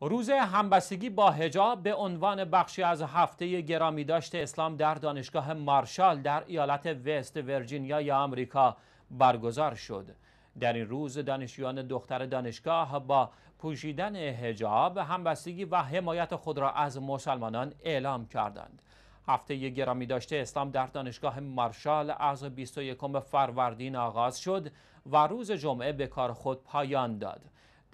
روز همبستگی با هجاب به عنوان بخشی از هفته گرامی داشت اسلام در دانشگاه مارشال در ایالت وست ورجینیا یا آمریکا برگزار شد. در این روز دانشجویان دختر دانشگاه با پوشیدن هجاب همبستگی و حمایت خود را از مسلمانان اعلام کردند. هفته گرامی داشته اسلام در دانشگاه مارشال از 21 فروردین آغاز شد و روز جمعه به کار خود پایان داد.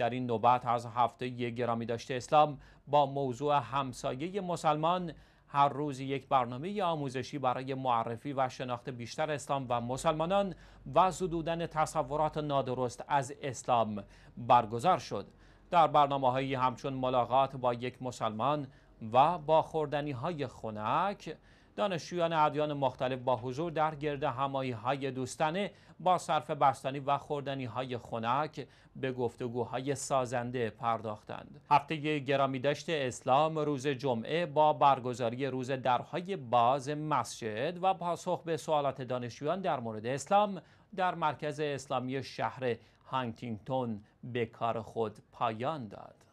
در این نوبت از هفته گرامی داشته اسلام با موضوع همسایه مسلمان هر روز یک برنامه آموزشی برای معرفی و شناخت بیشتر اسلام و مسلمانان و زدودن تصورات نادرست از اسلام برگزار شد. در برنامه هایی همچون ملاقات با یک مسلمان و با خوردنی های خونک، دانشجویان ادیان مختلف با حضور در گرده همایی های دوستانه با صرف بستنی و خوردنی های خنک به گفتگوهای سازنده پرداختند هفته گرامی داشت اسلام روز جمعه با برگزاری روز درهای باز مسجد و پاسخ به سوالات دانشجویان در مورد اسلام در مرکز اسلامی شهر هانتینگتون به کار خود پایان داد